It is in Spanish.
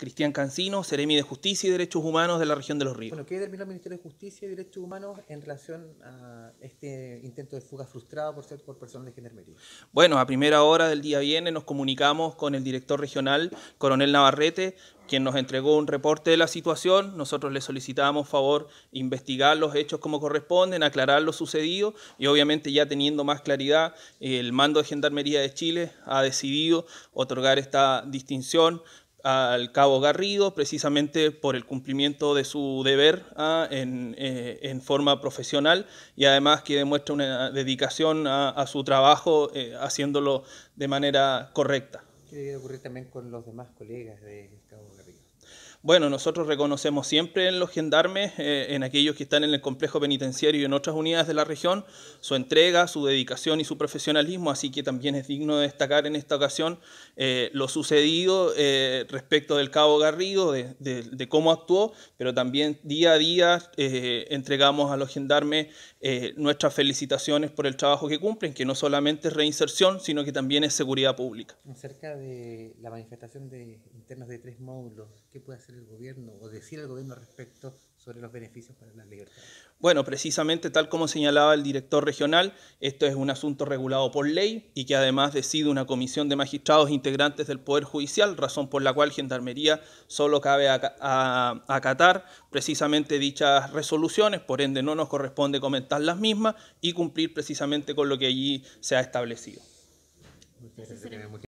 Cristian Cancino, Seremi de Justicia y Derechos Humanos de la región de Los Ríos. Bueno, ¿qué determinó el Ministerio de Justicia y Derechos Humanos en relación a este intento de fuga frustrado por ser por personal de gendarmería? Bueno, a primera hora del día viene nos comunicamos con el director regional, coronel Navarrete, quien nos entregó un reporte de la situación. Nosotros le solicitamos favor investigar los hechos como corresponden, aclarar lo sucedido y obviamente ya teniendo más claridad, el mando de Gendarmería de Chile ha decidido otorgar esta distinción al cabo Garrido, precisamente por el cumplimiento de su deber ah, eh, en, forma profesional y además que demuestra una dedicación a, su trabajo eh, haciéndolo de manera correcta. ¿Qué ocurrir también con los demás colegas del cabo Garrido? Bueno, nosotros reconocemos siempre en los gendarmes, eh, en aquellos que están en el complejo penitenciario y en otras unidades de la región, su entrega, su dedicación y su profesionalismo, así que también es digno de destacar en esta ocasión eh, lo sucedido eh, respecto del cabo Garrido, de, de, cómo actuó, pero también día a día entregamos a los gendarmes nuestras felicitaciones por el trabajo que cumplen, que no solamente es reinserción, sino que también es seguridad pública. de la manifestación de internos de tres módulos, ¿qué puede hacer? el gobierno o decir al gobierno respecto sobre los beneficios para las libertades? Bueno, precisamente tal como señalaba el director regional, esto es un asunto regulado por ley y que además decide una comisión de magistrados e integrantes del Poder Judicial, razón por la cual Gendarmería solo cabe acatar precisamente dichas resoluciones, por ende no nos corresponde comentar las mismas y cumplir precisamente con lo que allí se ha establecido.